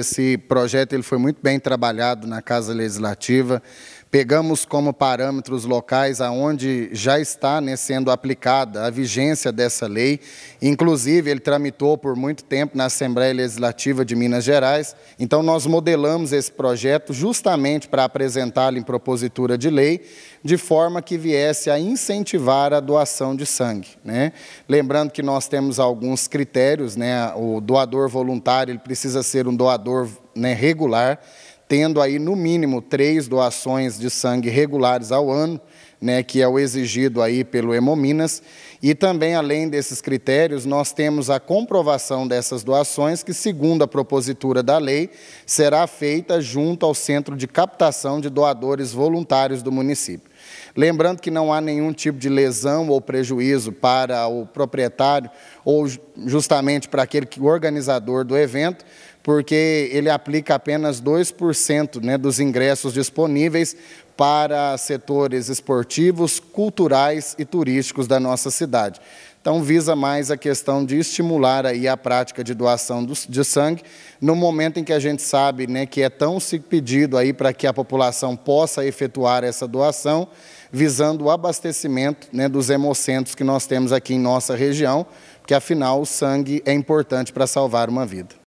Esse projeto ele foi muito bem trabalhado na Casa Legislativa. Pegamos como parâmetros locais aonde já está né, sendo aplicada a vigência dessa lei. Inclusive, ele tramitou por muito tempo na Assembleia Legislativa de Minas Gerais. Então, nós modelamos esse projeto justamente para apresentá-lo em propositura de lei, de forma que viesse a incentivar a doação de sangue. Né? Lembrando que nós temos alguns critérios, né? o doador voluntário ele precisa ser um doador doador né, regular, tendo aí no mínimo três doações de sangue regulares ao ano, né, que é o exigido aí pelo Hemominas. E também, além desses critérios, nós temos a comprovação dessas doações, que, segundo a propositura da lei, será feita junto ao Centro de Captação de Doadores Voluntários do município. Lembrando que não há nenhum tipo de lesão ou prejuízo para o proprietário ou justamente para aquele que, organizador do evento, porque ele aplica apenas 2% né, dos ingressos disponíveis para setores esportivos, culturais e turísticos da nossa cidade. Então, visa mais a questão de estimular aí a prática de doação de sangue, no momento em que a gente sabe né, que é tão pedido aí para que a população possa efetuar essa doação, visando o abastecimento né, dos hemocentros que nós temos aqui em nossa região, porque, afinal, o sangue é importante para salvar uma vida.